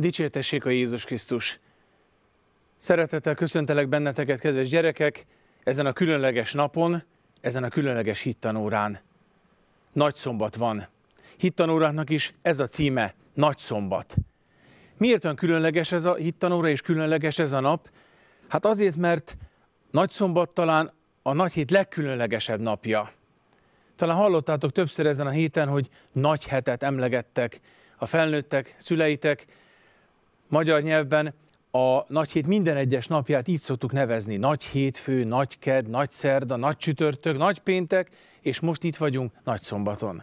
Dicsértessék a Jézus Krisztus! Szeretettel köszöntelek benneteket, kedves gyerekek, ezen a különleges napon, ezen a különleges hittanórán. Nagy szombat van. Hittanóráknak is ez a címe, Nagy szombat. Miért olyan különleges ez a hittanóra és különleges ez a nap? Hát azért, mert Nagy szombat talán a nagy hét legkülönlegesebb napja. Talán hallottátok többször ezen a héten, hogy nagy hetet emlegettek a felnőttek, szüleitek, Magyar nyelvben a nagy hét minden egyes napját így szoktuk nevezni. Nagy hétfő, nagy ked, nagy szerda, nagy csütörtök, nagy péntek, és most itt vagyunk nagy szombaton.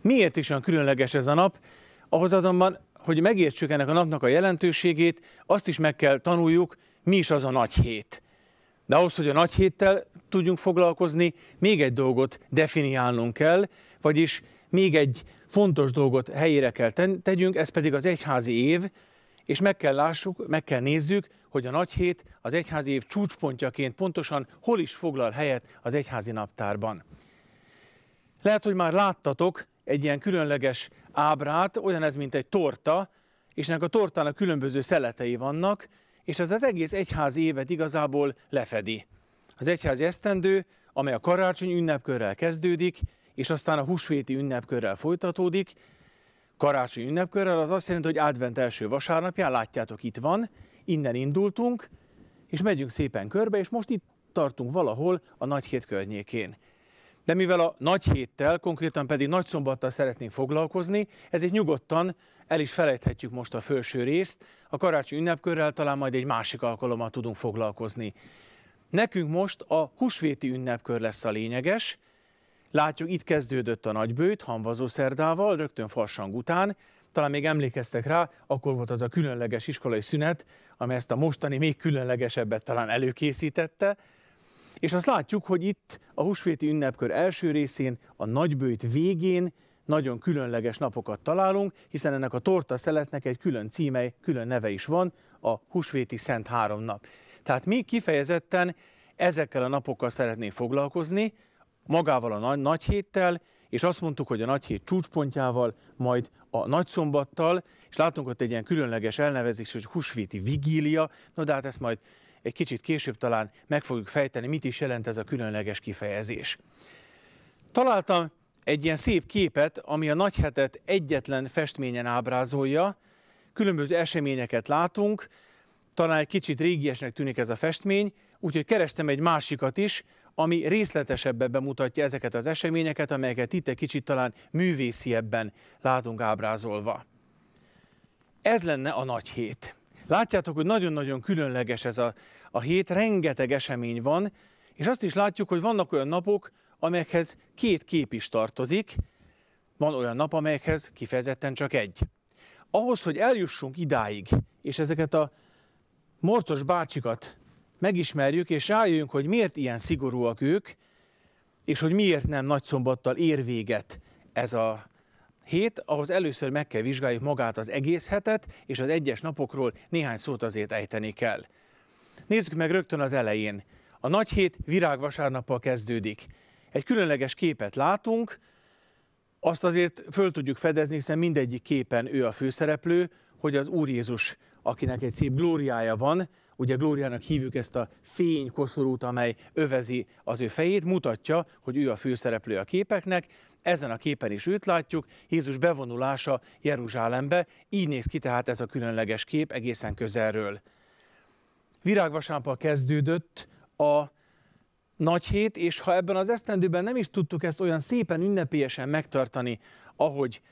Miért is olyan különleges ez a nap? Ahhoz azonban, hogy megértsük ennek a napnak a jelentőségét, azt is meg kell tanuljuk, mi is az a nagy hét. De ahhoz, hogy a nagy héttel tudjunk foglalkozni, még egy dolgot definiálnunk kell, vagyis még egy fontos dolgot helyére kell tegyünk, ez pedig az egyházi év, és meg kell lássuk, meg kell nézzük, hogy a nagy hét az egyházi év csúcspontjaként pontosan hol is foglal helyet az egyházi naptárban. Lehet, hogy már láttatok egy ilyen különleges ábrát, olyan ez, mint egy torta, és ennek a tortának különböző szeletei vannak, és ez az egész egyházi évet igazából lefedi. Az egyházi esztendő, amely a karácsony ünnepkörrel kezdődik, és aztán a húsvéti ünnepkörrel folytatódik, karácsony ünnepkörrel, az azt jelenti, hogy advent első vasárnapján, látjátok itt van, innen indultunk, és megyünk szépen körbe, és most itt tartunk valahol a nagy hét környékén. De mivel a nagy héttel, konkrétan pedig nagy szombattal szeretnénk foglalkozni, ezért nyugodtan el is felejthetjük most a felső részt, a karácsony ünnepkörrel talán majd egy másik alkalommal tudunk foglalkozni. Nekünk most a husvéti ünnepkör lesz a lényeges, Látjuk, itt kezdődött a nagybőjt, hanvazó szerdával, rögtön farsang után, talán még emlékeztek rá, akkor volt az a különleges iskolai szünet, amely ezt a mostani még különlegesebbet talán előkészítette, és azt látjuk, hogy itt a húsvéti ünnepkör első részén, a nagybőjt végén nagyon különleges napokat találunk, hiszen ennek a torta szeletnek egy külön címe, külön neve is van, a húsvéti szent három nap. Tehát mi kifejezetten ezekkel a napokkal szeretnénk foglalkozni, magával a nagy, nagy héttel, és azt mondtuk, hogy a nagy hét csúcspontjával, majd a szombattal, és látunk ott egy ilyen különleges elnevezés, hogy husvéti vigília, no de hát ezt majd egy kicsit később talán meg fogjuk fejteni, mit is jelent ez a különleges kifejezés. Találtam egy ilyen szép képet, ami a nagyhetet egyetlen festményen ábrázolja. Különböző eseményeket látunk, talán egy kicsit régiesnek tűnik ez a festmény, úgyhogy kerestem egy másikat is, ami részletesebben bemutatja ezeket az eseményeket, amelyeket itt egy kicsit talán művésziebben látunk ábrázolva. Ez lenne a nagy hét. Látjátok, hogy nagyon-nagyon különleges ez a, a hét, rengeteg esemény van, és azt is látjuk, hogy vannak olyan napok, amelyekhez két kép is tartozik, van olyan nap, amelyekhez kifejezetten csak egy. Ahhoz, hogy eljussunk idáig, és ezeket a mortos bácsikat megismerjük, és rájöjjünk, hogy miért ilyen szigorúak ők, és hogy miért nem szombattal ér véget ez a hét, ahhoz először meg kell vizsgáljuk magát az egész hetet, és az egyes napokról néhány szót azért ejteni kell. Nézzük meg rögtön az elején. A nagy hét virágvasárnappal kezdődik. Egy különleges képet látunk, azt azért föl tudjuk fedezni, hiszen mindegyik képen ő a főszereplő, hogy az Úr Jézus, akinek egy szép glóriája van, ugye Glóriának hívjuk ezt a fénykoszorút, amely övezi az ő fejét, mutatja, hogy ő a főszereplő a képeknek, ezen a képen is őt látjuk, Jézus bevonulása Jeruzsálembe, így néz ki tehát ez a különleges kép egészen közelről. Virágvasámpal kezdődött a nagy hét, és ha ebben az esztendőben nem is tudtuk ezt olyan szépen ünnepélyesen megtartani, ahogy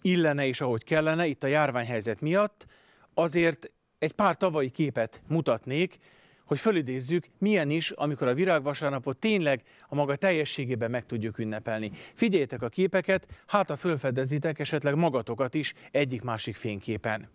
illene és ahogy kellene, itt a járványhelyzet miatt, azért egy pár tavalyi képet mutatnék, hogy fölidézzük, milyen is, amikor a virágvasárnapot tényleg a maga teljességében meg tudjuk ünnepelni. Figyeljetek a képeket, hát a fölfedezitek esetleg magatokat is egyik-másik fényképen.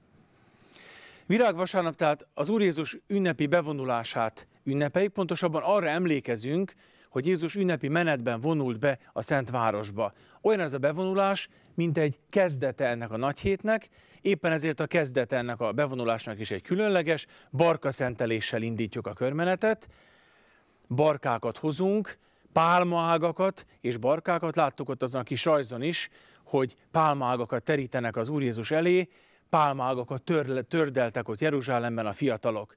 Virágvasárnap tehát az Úr Jézus ünnepi bevonulását ünnepeljük, pontosabban arra emlékezünk, hogy Jézus ünnepi menetben vonult be a Szent Városba. Olyan ez a bevonulás, mint egy kezdete ennek a hétnek, éppen ezért a kezdete ennek a bevonulásnak is egy különleges, barka szenteléssel indítjuk a körmenetet, barkákat hozunk, pálmaágakat és barkákat, láttuk ott azon a kis rajzon is, hogy pálmaágakat terítenek az Úr Jézus elé, pálmaágakat törle, tördeltek ott Jeruzsálemben a fiatalok.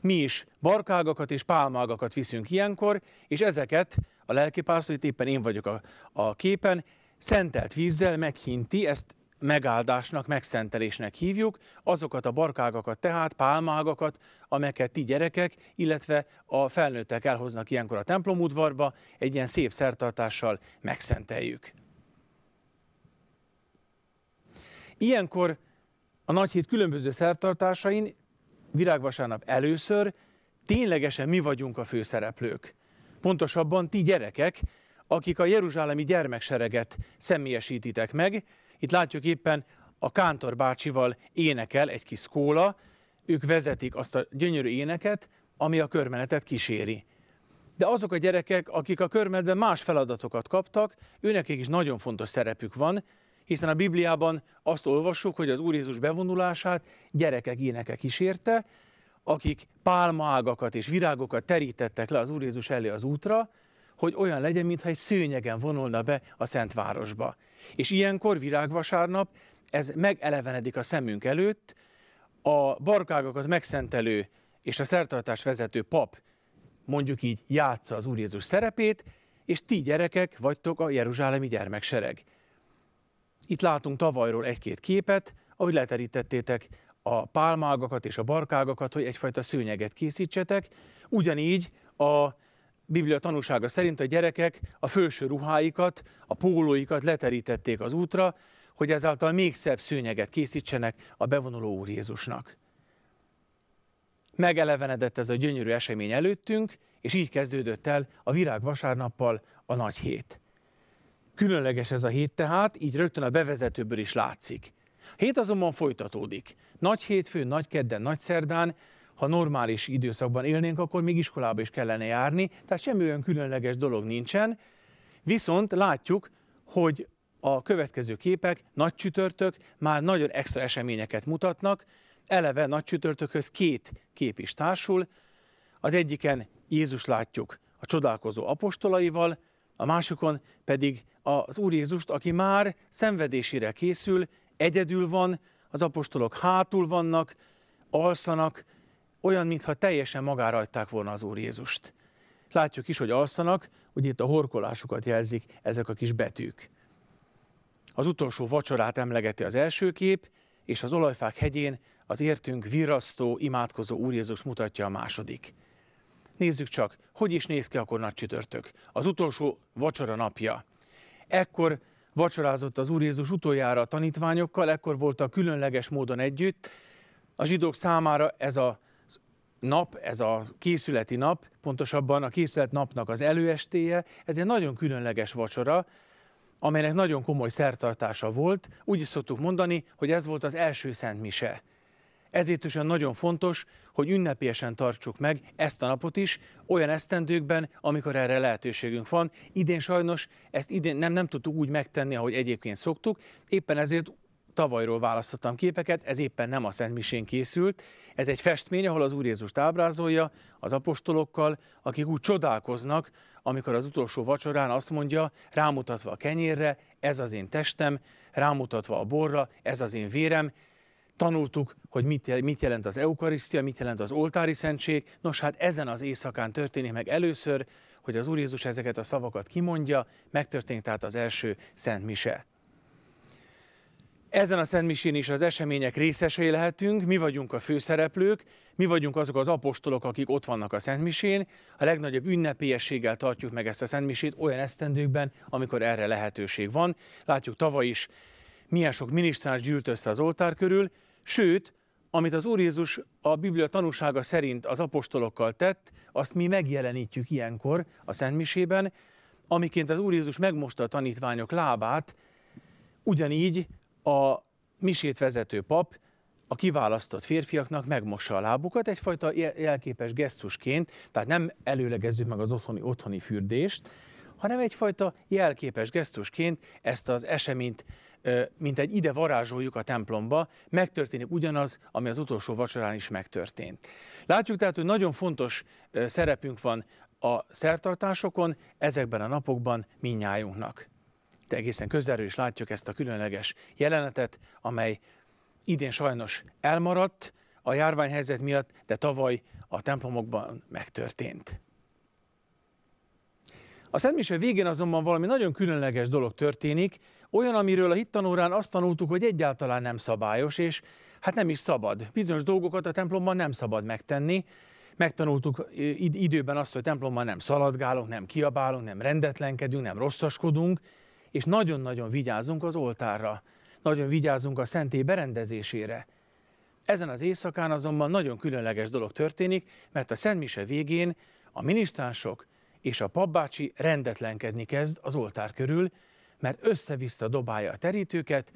Mi is barkágakat és pálmágakat viszünk ilyenkor, és ezeket a lelkipásztor, itt éppen én vagyok a, a képen, szentelt vízzel meghinti, ezt megáldásnak, megszentelésnek hívjuk, azokat a barkágakat tehát, pálmágakat, amelyeket ti gyerekek, illetve a felnőttek elhoznak ilyenkor a templomudvarba, egy ilyen szép szertartással megszenteljük. Ilyenkor a nagy hét különböző szertartásain virágvasárnap először ténylegesen mi vagyunk a főszereplők. Pontosabban ti gyerekek, akik a Jeruzsálemi gyermeksereget személyesítitek meg. Itt látjuk éppen a Kántor bácsival énekel egy kis kóla, ők vezetik azt a gyönyörű éneket, ami a körmenetet kíséri. De azok a gyerekek, akik a körmetben más feladatokat kaptak, őnek is nagyon fontos szerepük van, hiszen a Bibliában azt olvassuk, hogy az Úr Jézus bevonulását gyerekek éneke kísérte, akik pálmaágakat és virágokat terítettek le az Úr Jézus elé az útra, hogy olyan legyen, mintha egy szőnyegen vonulna be a Szentvárosba. És ilyenkor virágvasárnap ez megelevenedik a szemünk előtt, a barkágokat megszentelő és a szertartás vezető pap mondjuk így játsza az Úr Jézus szerepét, és ti gyerekek vagytok a Jeruzsálemi gyermeksereg. Itt látunk tavalyról egy-két képet, ahogy leterítettétek a pálmágakat és a barkágakat, hogy egyfajta szőnyeget készítsetek. Ugyanígy a Biblia tanúsága szerint a gyerekek a felső ruháikat, a pólóikat leterítették az útra, hogy ezáltal még szebb szőnyeget készítsenek a bevonuló Úr Jézusnak. Megelevenedett ez a gyönyörű esemény előttünk, és így kezdődött el a virág vasárnappal a nagy hét. Különleges ez a hét tehát, így rögtön a bevezetőből is látszik. Hét azonban folytatódik. Nagy hétfőn, nagy kedden, nagy szerdán, ha normális időszakban élnénk, akkor még iskolába is kellene járni, tehát semmi olyan különleges dolog nincsen. Viszont látjuk, hogy a következő képek, nagy csütörtök már nagyon extra eseményeket mutatnak, eleve nagy csütörtökhöz két kép is társul. Az egyiken Jézus látjuk a csodálkozó apostolaival, a másikon pedig az Úr Jézust, aki már szenvedésére készül, egyedül van, az apostolok hátul vannak, alszanak, olyan, mintha teljesen magára hagyták volna az Úr Jézust. Látjuk is, hogy alszanak, hogy itt a horkolásukat jelzik ezek a kis betűk. Az utolsó vacsorát emlegeti az első kép, és az olajfák hegyén az értünk virasztó, imádkozó Úr Jézus mutatja a második. Nézzük csak, hogy is néz ki akkor nagy csütörtök. Az utolsó vacsora napja. Ekkor vacsorázott az Úr Jézus utoljára a tanítványokkal, ekkor volt a különleges módon együtt. A zsidók számára ez a nap, ez a készületi nap, pontosabban a készület napnak az előestéje, ez egy nagyon különleges vacsora, amelynek nagyon komoly szertartása volt. Úgy is szoktuk mondani, hogy ez volt az első szent mise. Ezért is nagyon fontos, hogy ünnepélyesen tartsuk meg ezt a napot is, olyan esztendőkben, amikor erre lehetőségünk van. Idén sajnos ezt idén nem, nem tudtuk úgy megtenni, ahogy egyébként szoktuk, éppen ezért tavalyról választottam képeket, ez éppen nem a Szent Misén készült, ez egy festmény, ahol az Úr Jézus ábrázolja az apostolokkal, akik úgy csodálkoznak, amikor az utolsó vacsorán azt mondja, rámutatva a kenyérre, ez az én testem, rámutatva a borra, ez az én vérem, tanultuk, hogy mit, mit jelent az eukarisztia, mit jelent az oltári szentség. Nos, hát ezen az éjszakán történik meg először, hogy az Úr Jézus ezeket a szavakat kimondja, megtörtént tehát az első Szent Mise. Ezen a szentmisén is az események részesei lehetünk, mi vagyunk a főszereplők, mi vagyunk azok az apostolok, akik ott vannak a szentmisén. A legnagyobb ünnepélyességgel tartjuk meg ezt a Misét olyan esztendőkben, amikor erre lehetőség van. Látjuk tavaly is, milyen sok minisztrás gyűlt össze az oltár körül, Sőt, amit az Úr Jézus a Biblia tanúsága szerint az apostolokkal tett, azt mi megjelenítjük ilyenkor a szentmisében, amiként az Úr Jézus megmosta a tanítványok lábát, ugyanígy a misét vezető pap a kiválasztott férfiaknak megmossa a lábukat, egyfajta jelképes gesztusként, tehát nem előlegezzük meg az otthoni, otthoni fürdést, hanem egyfajta jelképes gesztusként ezt az eseményt mint egy ide varázsoljuk a templomba, megtörténik ugyanaz, ami az utolsó vacsorán is megtörtént. Látjuk tehát, hogy nagyon fontos szerepünk van a szertartásokon, ezekben a napokban minnyájunknak. De egészen közelről is látjuk ezt a különleges jelenetet, amely idén sajnos elmaradt a járványhelyzet miatt, de tavaly a templomokban megtörtént. A Szentmise végén azonban valami nagyon különleges dolog történik, olyan, amiről a hittanórán azt tanultuk, hogy egyáltalán nem szabályos, és hát nem is szabad. Bizonyos dolgokat a templomban nem szabad megtenni, megtanultuk id- időben azt, hogy templomban nem szaladgálunk, nem kiabálunk, nem rendetlenkedünk, nem rosszaskodunk, és nagyon-nagyon vigyázunk az oltárra, nagyon vigyázunk a szentély berendezésére. Ezen az éjszakán azonban nagyon különleges dolog történik, mert a Szent Mise végén a minisztársok és a papbácsi rendetlenkedni kezd az oltár körül, mert össze-vissza dobálja a terítőket,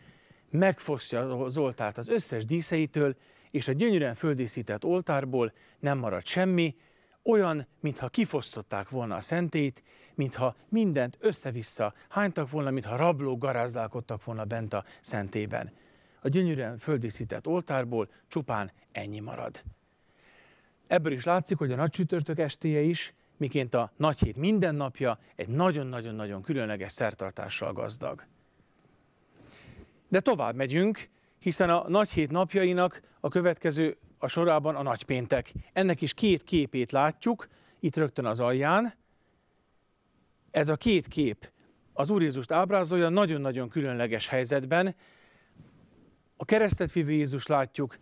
megfosztja az oltárt az összes díszeitől, és a gyönyörűen földíszített oltárból nem marad semmi, olyan, mintha kifosztották volna a szentét, mintha mindent össze-vissza hánytak volna, mintha rablók garázdálkodtak volna bent a szentében. A gyönyörűen földíszített oltárból csupán ennyi marad. Ebből is látszik, hogy a nagy csütörtök estéje is miként a nagy hét mindennapja egy nagyon-nagyon-nagyon különleges szertartással gazdag. De tovább megyünk, hiszen a nagy hét napjainak a következő a sorában a nagypéntek. Ennek is két képét látjuk, itt rögtön az alján. Ez a két kép az Úr Jézust ábrázolja nagyon-nagyon különleges helyzetben. A keresztet vívő Jézus látjuk,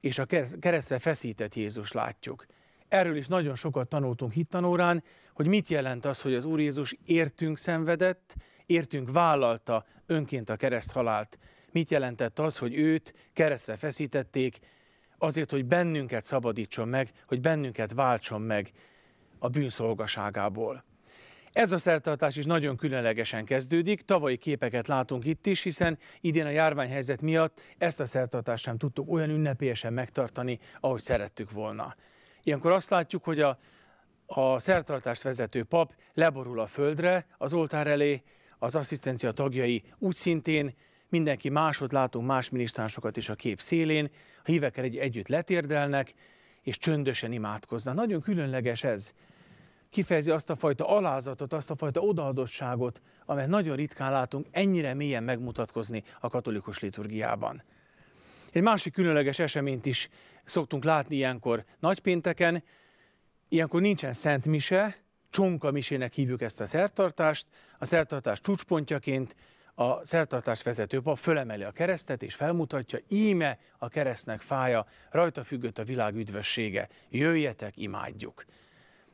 és a keresztre feszített Jézus látjuk. Erről is nagyon sokat tanultunk hittanórán, hogy mit jelent az, hogy az Úr Jézus értünk szenvedett, értünk vállalta önként a kereszt halált. Mit jelentett az, hogy őt keresztre feszítették, azért, hogy bennünket szabadítson meg, hogy bennünket váltson meg a bűnszolgaságából. Ez a szertartás is nagyon különlegesen kezdődik, tavalyi képeket látunk itt is, hiszen idén a járványhelyzet miatt ezt a szertartást sem tudtuk olyan ünnepélyesen megtartani, ahogy szerettük volna. Ilyenkor azt látjuk, hogy a, a szertartást vezető pap leborul a földre az oltár elé, az asszisztencia tagjai úgy szintén, mindenki másod, látunk más minisztránsokat is a kép szélén, a hívekkel egy együtt letérdelnek, és csöndösen imádkoznak. Nagyon különleges ez. Kifejezi azt a fajta alázatot, azt a fajta odaadottságot, amelyet nagyon ritkán látunk ennyire mélyen megmutatkozni a katolikus liturgiában. Egy másik különleges eseményt is szoktunk látni ilyenkor nagypénteken. Ilyenkor nincsen szent mise, csonka misének hívjuk ezt a szertartást. A szertartás csúcspontjaként a szertartást vezető pap fölemeli a keresztet, és felmutatja, íme a keresztnek fája, rajta függött a világ üdvössége, jöjjetek, imádjuk.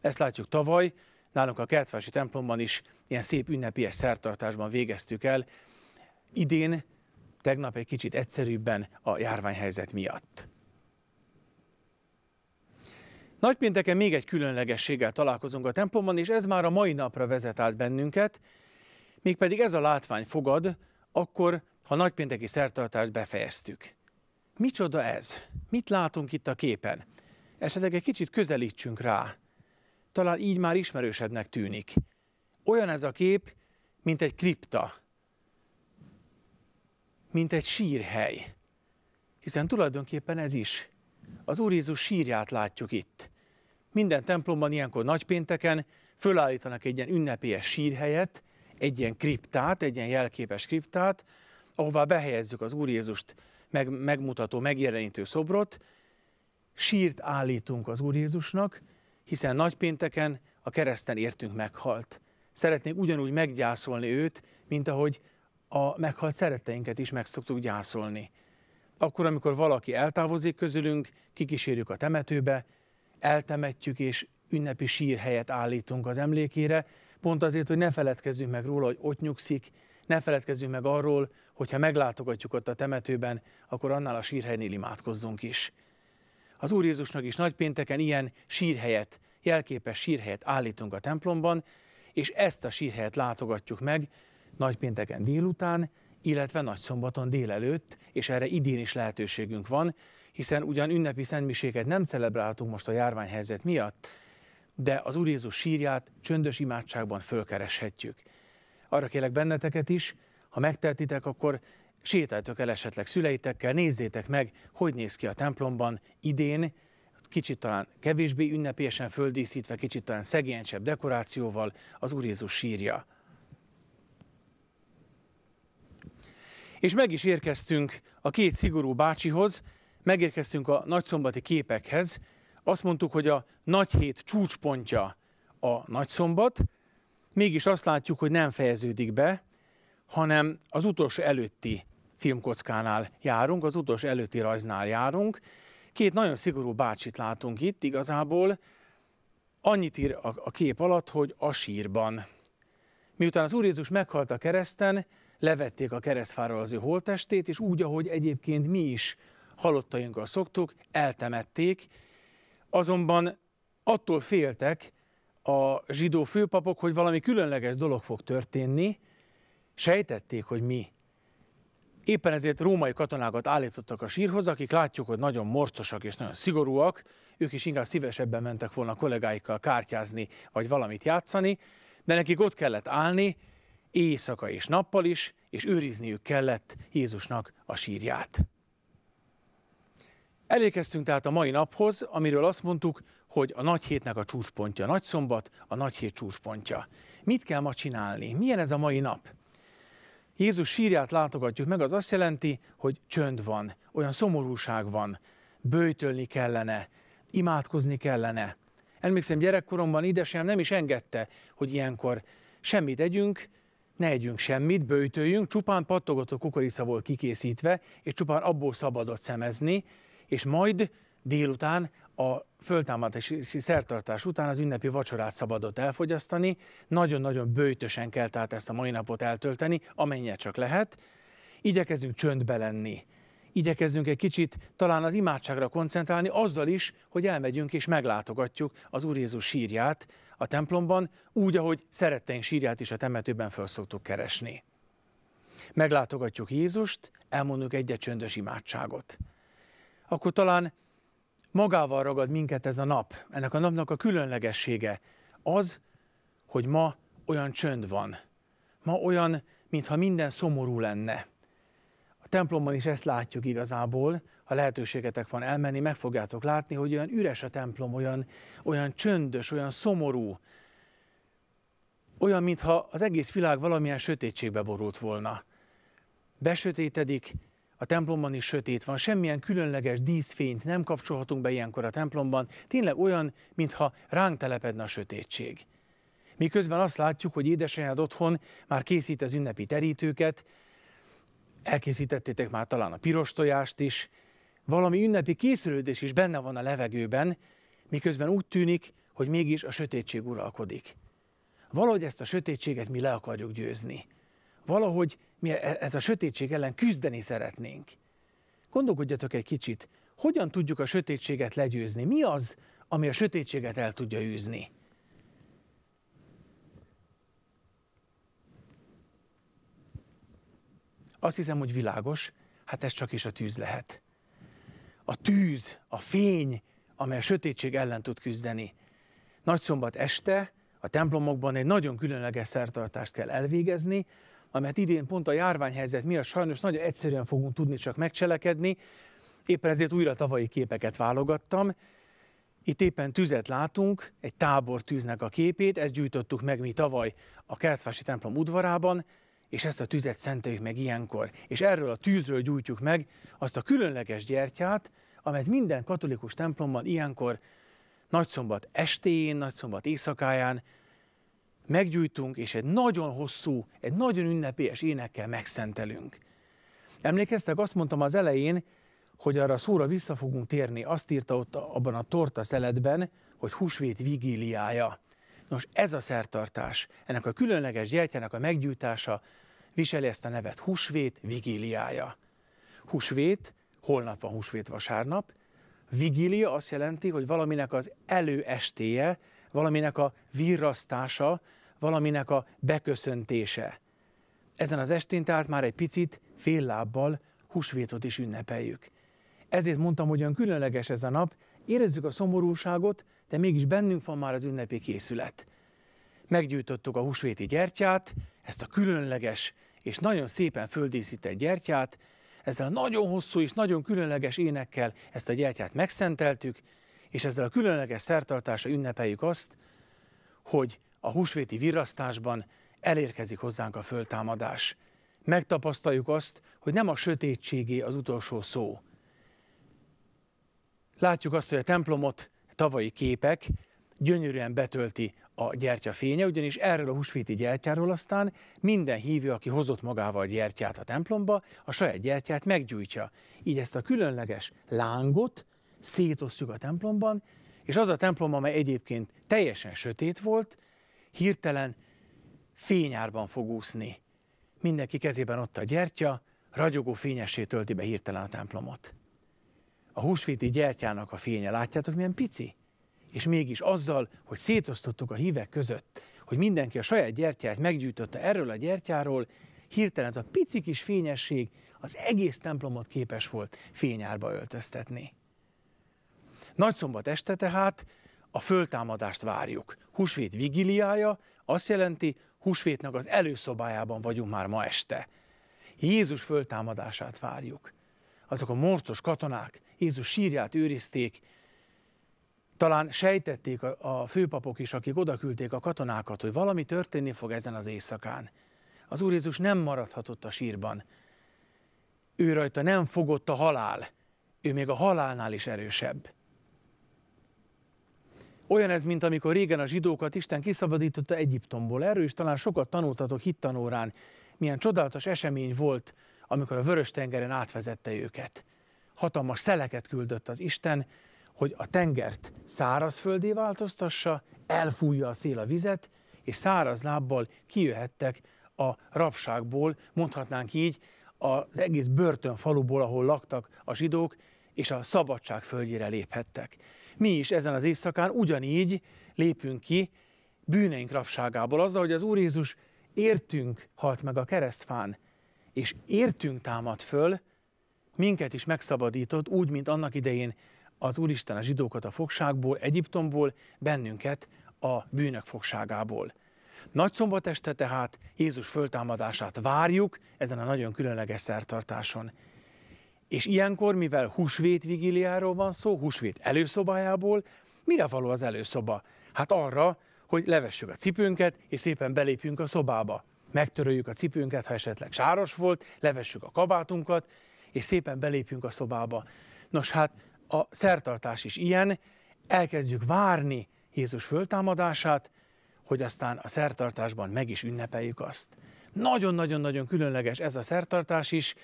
Ezt látjuk tavaly, nálunk a kertvási templomban is ilyen szép ünnepies szertartásban végeztük el. Idén tegnap egy kicsit egyszerűbben a járványhelyzet miatt. Nagypénteken még egy különlegességgel találkozunk a templomban, és ez már a mai napra vezet át bennünket, mégpedig ez a látvány fogad, akkor, ha nagypénteki szertartást befejeztük. Micsoda ez? Mit látunk itt a képen? Esetleg egy kicsit közelítsünk rá. Talán így már ismerősebbnek tűnik. Olyan ez a kép, mint egy kripta, mint egy sírhely. Hiszen tulajdonképpen ez is. Az Úr Jézus sírját látjuk itt. Minden templomban ilyenkor nagypénteken fölállítanak egy ilyen ünnepélyes sírhelyet, egy ilyen kriptát, egy ilyen jelképes kriptát, ahová behelyezzük az Úr Jézust meg, megmutató, megjelenítő szobrot, sírt állítunk az Úr Jézusnak, hiszen nagypénteken a kereszten értünk meghalt. Szeretnénk ugyanúgy meggyászolni őt, mint ahogy a meghalt szeretteinket is meg szoktuk gyászolni. Akkor, amikor valaki eltávozik közülünk, kikísérjük a temetőbe, eltemetjük és ünnepi sírhelyet állítunk az emlékére, pont azért, hogy ne feledkezzünk meg róla, hogy ott nyugszik, ne feledkezzünk meg arról, hogyha meglátogatjuk ott a temetőben, akkor annál a sírhelynél imádkozzunk is. Az Úr Jézusnak is nagypénteken ilyen sírhelyet, jelképes sírhelyet állítunk a templomban, és ezt a sírhelyet látogatjuk meg, nagypénteken délután, illetve nagyszombaton délelőtt, és erre idén is lehetőségünk van, hiszen ugyan ünnepi szentmiséket nem celebrálhatunk most a járványhelyzet miatt, de az Úr Jézus sírját csöndös imádságban fölkereshetjük. Arra kérek benneteket is, ha megteltitek, akkor sétáltok el esetleg szüleitekkel, nézzétek meg, hogy néz ki a templomban idén, kicsit talán kevésbé ünnepélyesen földíszítve, kicsit talán szegénysebb dekorációval az Úr Jézus sírja. És meg is érkeztünk a két szigorú bácsihoz, megérkeztünk a nagyszombati képekhez. Azt mondtuk, hogy a nagy hét csúcspontja a nagyszombat, mégis azt látjuk, hogy nem fejeződik be, hanem az utolsó előtti filmkockánál járunk, az utolsó előtti rajznál járunk. Két nagyon szigorú bácsit látunk itt igazából, annyit ír a kép alatt, hogy a sírban. Miután az Úr Jézus meghalt a kereszten, levették a keresztfáról az ő holttestét, és úgy, ahogy egyébként mi is halottainkkal szoktuk, eltemették, azonban attól féltek a zsidó főpapok, hogy valami különleges dolog fog történni, sejtették, hogy mi. Éppen ezért római katonákat állítottak a sírhoz, akik látjuk, hogy nagyon morcosak és nagyon szigorúak, ők is inkább szívesebben mentek volna kollégáikkal kártyázni, vagy valamit játszani, de nekik ott kellett állni, éjszaka és nappal is, és őrizniük kellett Jézusnak a sírját. Elérkeztünk tehát a mai naphoz, amiről azt mondtuk, hogy a nagy hétnek a csúcspontja, a nagy szombat, a nagy hét csúcspontja. Mit kell ma csinálni? Milyen ez a mai nap? Jézus sírját látogatjuk meg, az azt jelenti, hogy csönd van, olyan szomorúság van, bőjtölni kellene, imádkozni kellene. Emlékszem, gyerekkoromban édesem nem is engedte, hogy ilyenkor semmit együnk, ne együnk semmit, bőjtőjünk, csupán pattogott a kukorica volt kikészítve, és csupán abból szabadott szemezni, és majd délután a föltámadási szertartás után az ünnepi vacsorát szabadott elfogyasztani, nagyon-nagyon bőjtösen kell tehát ezt a mai napot eltölteni, amennyire csak lehet, igyekezünk csöndbe lenni igyekezzünk egy kicsit talán az imádságra koncentrálni, azzal is, hogy elmegyünk és meglátogatjuk az Úr Jézus sírját a templomban, úgy, ahogy szeretteink sírját is a temetőben föl szoktuk keresni. Meglátogatjuk Jézust, elmondunk egyet csöndös imádságot. Akkor talán magával ragad minket ez a nap, ennek a napnak a különlegessége az, hogy ma olyan csönd van. Ma olyan, mintha minden szomorú lenne templomban is ezt látjuk igazából, ha lehetőségetek van elmenni, meg fogjátok látni, hogy olyan üres a templom, olyan, olyan csöndös, olyan szomorú, olyan, mintha az egész világ valamilyen sötétségbe borult volna. Besötétedik, a templomban is sötét van, semmilyen különleges díszfényt nem kapcsolhatunk be ilyenkor a templomban, tényleg olyan, mintha ránk telepedne a sötétség. Miközben azt látjuk, hogy édesanyád otthon már készít az ünnepi terítőket, Elkészítettétek már talán a piros tojást is, valami ünnepi készülődés is benne van a levegőben, miközben úgy tűnik, hogy mégis a sötétség uralkodik. Valahogy ezt a sötétséget mi le akarjuk győzni. Valahogy mi e-, ez a sötétség ellen küzdeni szeretnénk. Gondolkodjatok egy kicsit, hogyan tudjuk a sötétséget legyőzni? Mi az, ami a sötétséget el tudja űzni? Azt hiszem, hogy világos, hát ez csak is a tűz lehet. A tűz, a fény, amely a sötétség ellen tud küzdeni. Nagy szombat este a templomokban egy nagyon különleges szertartást kell elvégezni, amelyet idén pont a járványhelyzet miatt sajnos nagyon egyszerűen fogunk tudni csak megcselekedni, éppen ezért újra tavalyi képeket válogattam. Itt éppen tüzet látunk, egy tábor tűznek a képét, ezt gyűjtöttük meg mi tavaly a Kertvási templom udvarában, és ezt a tüzet szenteljük meg ilyenkor, és erről a tűzről gyújtjuk meg azt a különleges gyertyát, amelyet minden katolikus templomban ilyenkor nagyszombat estén, nagyszombat éjszakáján meggyújtunk, és egy nagyon hosszú, egy nagyon ünnepélyes énekkel megszentelünk. Emlékeztek, azt mondtam az elején, hogy arra szóra vissza fogunk térni, azt írta ott abban a torta szeletben, hogy húsvét vigíliája. Nos, ez a szertartás, ennek a különleges gyertyának a meggyújtása viseli ezt a nevet húsvét vigíliája. Húsvét, holnap van húsvét vasárnap, vigília azt jelenti, hogy valaminek az előestéje, valaminek a virrasztása, valaminek a beköszöntése. Ezen az estén tehát már egy picit fél lábbal húsvétot is ünnepeljük. Ezért mondtam, hogy olyan különleges ez a nap, érezzük a szomorúságot, de mégis bennünk van már az ünnepi készület. Meggyűjtöttük a húsvéti gyertyát, ezt a különleges és nagyon szépen földíszített gyertyát, ezzel a nagyon hosszú és nagyon különleges énekkel ezt a gyertyát megszenteltük, és ezzel a különleges szertartásra ünnepeljük azt, hogy a húsvéti virrasztásban elérkezik hozzánk a föltámadás. Megtapasztaljuk azt, hogy nem a sötétségé az utolsó szó. Látjuk azt, hogy a templomot tavalyi képek gyönyörűen betölti a gyertya fénye, ugyanis erről a húsvéti gyertyáról aztán minden hívő, aki hozott magával gyertyát a templomba, a saját gyertyát meggyújtja. Így ezt a különleges lángot szétosztjuk a templomban, és az a templom, amely egyébként teljesen sötét volt, hirtelen fényárban fog úszni. Mindenki kezében ott a gyertya, ragyogó fényessé tölti be hirtelen a templomot a húsvéti gyertyának a fénye, látjátok milyen pici? És mégis azzal, hogy szétosztottuk a hívek között, hogy mindenki a saját gyertyát meggyűjtötte erről a gyertyáról, hirtelen ez a pici kis fényesség az egész templomot képes volt fényárba öltöztetni. Nagy szombat este tehát a föltámadást várjuk. Húsvét vigiliája azt jelenti, húsvétnak az előszobájában vagyunk már ma este. Jézus föltámadását várjuk azok a morcos katonák Jézus sírját őrizték, talán sejtették a, a főpapok is, akik odaküldték a katonákat, hogy valami történni fog ezen az éjszakán. Az Úr Jézus nem maradhatott a sírban. Ő rajta nem fogott a halál, ő még a halálnál is erősebb. Olyan ez, mint amikor régen a zsidókat Isten kiszabadította Egyiptomból. Erről is talán sokat tanultatok hittanórán, milyen csodálatos esemény volt, amikor a Vörös-tengeren átvezette őket. Hatalmas szeleket küldött az Isten, hogy a tengert szárazföldé változtassa, elfújja a szél a vizet, és száraz lábbal kijöhettek a rabságból, mondhatnánk így, az egész börtönfaluból, ahol laktak a zsidók, és a szabadság földjére léphettek. Mi is ezen az éjszakán ugyanígy lépünk ki bűneink rabságából, azzal, hogy az Úr Jézus értünk halt meg a keresztfán, és értünk támad föl, minket is megszabadított, úgy, mint annak idején az Úristen a zsidókat a fogságból, Egyiptomból, bennünket a bűnök fogságából. Nagy szombat este tehát Jézus föltámadását várjuk ezen a nagyon különleges szertartáson. És ilyenkor, mivel húsvét vigiliáról van szó, húsvét előszobájából, mire való az előszoba? Hát arra, hogy levessük a cipőnket, és szépen belépjünk a szobába megtöröljük a cipőnket, ha esetleg sáros volt, levessük a kabátunkat, és szépen belépjünk a szobába. Nos hát a szertartás is ilyen, elkezdjük várni Jézus föltámadását, hogy aztán a szertartásban meg is ünnepeljük azt. Nagyon-nagyon-nagyon különleges ez a szertartás is,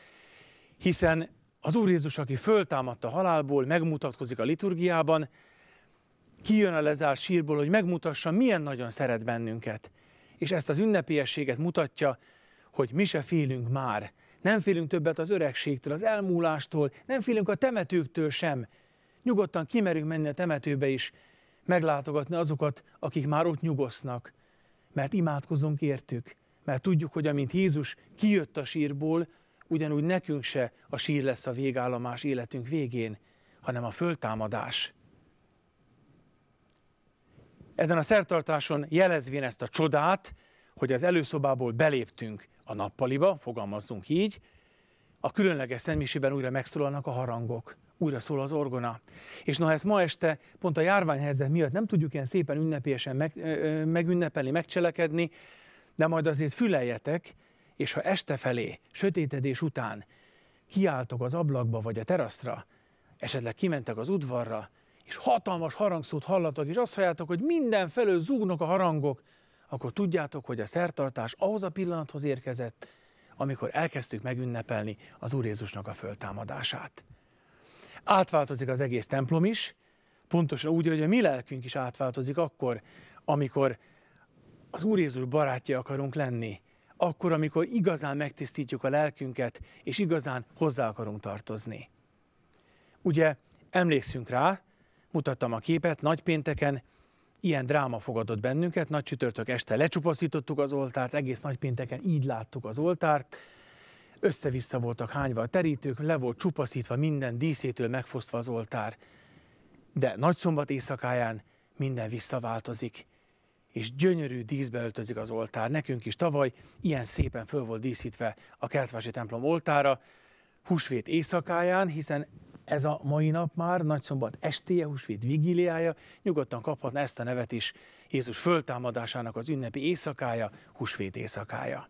hiszen az Úr Jézus, aki föltámadta halálból, megmutatkozik a liturgiában, kijön a lezárt sírból, hogy megmutassa, milyen nagyon szeret bennünket és ezt az ünnepélyességet mutatja, hogy mi se félünk már. Nem félünk többet az öregségtől, az elmúlástól, nem félünk a temetőktől sem. Nyugodtan kimerünk menni a temetőbe is, meglátogatni azokat, akik már ott nyugosznak. Mert imádkozunk értük, mert tudjuk, hogy amint Jézus kijött a sírból, ugyanúgy nekünk se a sír lesz a végállomás életünk végén, hanem a föltámadás. Ezen a szertartáson jelezvén ezt a csodát, hogy az előszobából beléptünk a nappaliba, fogalmazzunk így, a különleges szentmisében újra megszólalnak a harangok, újra szól az orgona. És noha ezt ma este pont a járványhelyzet miatt nem tudjuk ilyen szépen ünnepélyesen meg, ö, megünnepelni, megcselekedni, de majd azért füleljetek, és ha este felé, sötétedés után kiálltok az ablakba vagy a teraszra, esetleg kimentek az udvarra, és hatalmas harangszót hallatok, és azt halljátok, hogy mindenfelől zúgnak a harangok, akkor tudjátok, hogy a szertartás ahhoz a pillanathoz érkezett, amikor elkezdtük megünnepelni az Úr Jézusnak a föltámadását. Átváltozik az egész templom is, pontosan úgy, hogy a mi lelkünk is átváltozik akkor, amikor az Úr Jézus barátja akarunk lenni, akkor, amikor igazán megtisztítjuk a lelkünket, és igazán hozzá akarunk tartozni. Ugye emlékszünk rá, Mutattam a képet nagypénteken, ilyen dráma fogadott bennünket, nagy csütörtök este lecsupaszítottuk az oltárt, egész nagypénteken így láttuk az oltárt, össze-vissza voltak hányva a terítők, le volt csupaszítva minden díszétől megfosztva az oltár. De nagyszombat éjszakáján minden visszaváltozik, és gyönyörű díszbe öltözik az oltár. Nekünk is tavaly ilyen szépen föl volt díszítve a Keltvási templom oltára, húsvét éjszakáján, hiszen ez a mai nap már, nagyszombat estéje, húsvét vigiliája, nyugodtan kaphatna ezt a nevet is, Jézus föltámadásának az ünnepi éjszakája, húsvét éjszakája.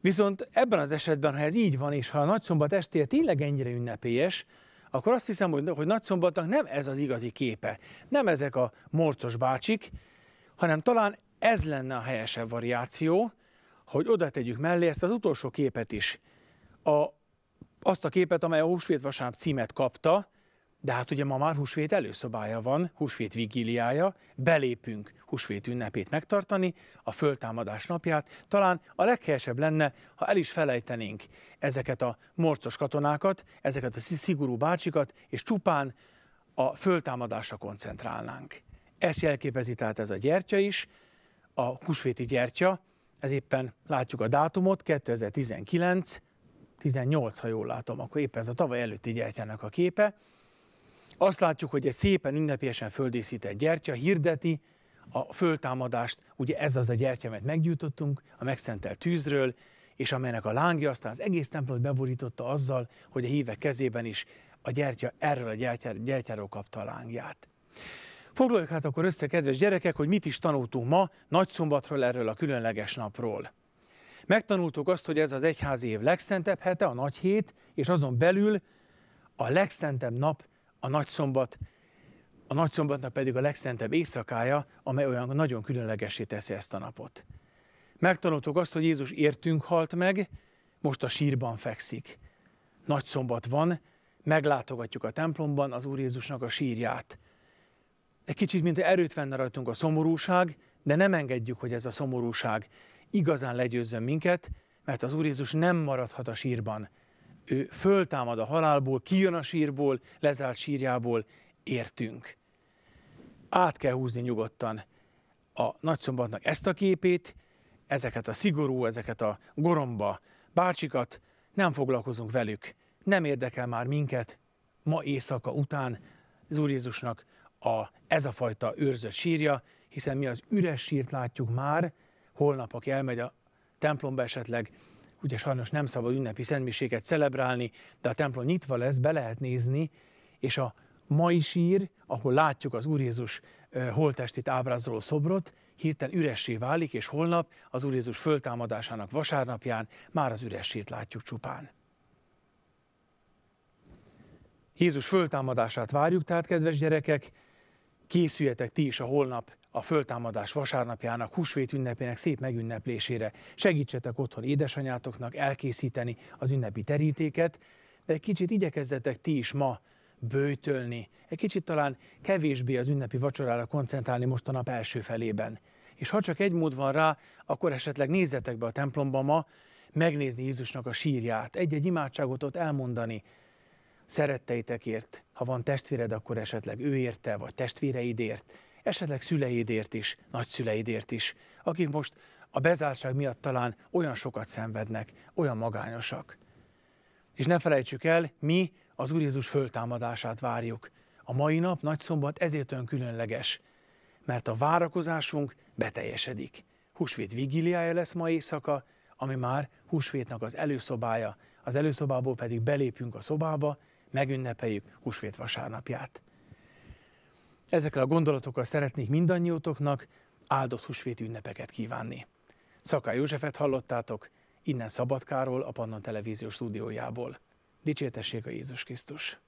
Viszont ebben az esetben, ha ez így van, és ha a nagyszombat estéje tényleg ennyire ünnepélyes, akkor azt hiszem, hogy, hogy nagyszombatnak nem ez az igazi képe. Nem ezek a morcos bácsik, hanem talán ez lenne a helyesebb variáció, hogy oda tegyük mellé ezt az utolsó képet is. A azt a képet, amely a Húsvét Vasárnap címet kapta, de hát ugye ma már húsvét előszobája van, húsvét vigiliája, belépünk húsvét ünnepét megtartani, a föltámadás napját. Talán a leghelyesebb lenne, ha el is felejtenénk ezeket a morcos katonákat, ezeket a szigorú bácsikat, és csupán a föltámadásra koncentrálnánk. Ezt jelképezi tehát ez a gyertya is, a húsvéti gyertya, ez éppen látjuk a dátumot, 2019, 18, ha jól látom, akkor éppen ez a tavaly előtti gyertyának a képe. Azt látjuk, hogy egy szépen ünnepélyesen földészített gyertya hirdeti a föltámadást, ugye ez az a gyertya, amit meggyújtottunk a megszentelt tűzről, és amelynek a lángja aztán az egész templomot beborította azzal, hogy a hívek kezében is a gyertya erről a gyertyár, gyertyáról kapta a lángját. Foglaljuk hát akkor össze, kedves gyerekek, hogy mit is tanultunk ma nagy szombatról, erről a különleges napról. Megtanultuk azt, hogy ez az egyházi év legszentebb hete, a nagy hét, és azon belül a legszentebb nap, a nagyszombat, a nagyszombatnak pedig a legszentebb éjszakája, amely olyan nagyon különlegessé teszi ezt a napot. Megtanultuk azt, hogy Jézus értünk halt meg, most a sírban fekszik. Nagy szombat van, meglátogatjuk a templomban az Úr Jézusnak a sírját. Egy kicsit, mint erőt venne rajtunk a szomorúság, de nem engedjük, hogy ez a szomorúság igazán legyőzzön minket, mert az Úr Jézus nem maradhat a sírban. Ő föltámad a halálból, kijön a sírból, lezárt sírjából, értünk. Át kell húzni nyugodtan a nagyszombatnak ezt a képét, ezeket a szigorú, ezeket a goromba bácsikat, nem foglalkozunk velük, nem érdekel már minket ma éjszaka után az Úr Jézusnak a, ez a fajta őrzött sírja, hiszen mi az üres sírt látjuk már, holnap, aki elmegy a templomba esetleg, ugye sajnos nem szabad ünnepi szentmiséket celebrálni, de a templom nyitva lesz, be lehet nézni, és a mai sír, ahol látjuk az Úr Jézus holtestét ábrázoló szobrot, hirtelen üressé válik, és holnap az Úr Jézus föltámadásának vasárnapján már az üressét látjuk csupán. Jézus föltámadását várjuk, tehát kedves gyerekek, készüljetek ti is a holnap a föltámadás vasárnapjának, húsvét ünnepének szép megünneplésére. Segítsetek otthon édesanyátoknak elkészíteni az ünnepi terítéket, de egy kicsit igyekezzetek ti is ma bőtölni, egy kicsit talán kevésbé az ünnepi vacsorára koncentrálni most a nap első felében. És ha csak egy mód van rá, akkor esetleg nézzetek be a templomba ma, megnézni Jézusnak a sírját, egy-egy imádságot ott elmondani, szeretteitekért, ha van testvéred, akkor esetleg ő érte, vagy testvéreidért, esetleg szüleidért is, nagyszüleidért is, akik most a bezártság miatt talán olyan sokat szenvednek, olyan magányosak. És ne felejtsük el, mi az Úr Jézus föltámadását várjuk. A mai nap, nagy szombat ezért olyan különleges, mert a várakozásunk beteljesedik. Húsvét vigiliája lesz ma éjszaka, ami már húsvétnak az előszobája, az előszobából pedig belépünk a szobába, megünnepeljük húsvét vasárnapját. Ezekkel a gondolatokkal szeretnék mindannyiótoknak áldott húsvét ünnepeket kívánni. Szakály Józsefet hallottátok, innen Szabadkáról, a Pannon Televízió stúdiójából. Dicsértessék a Jézus Krisztus!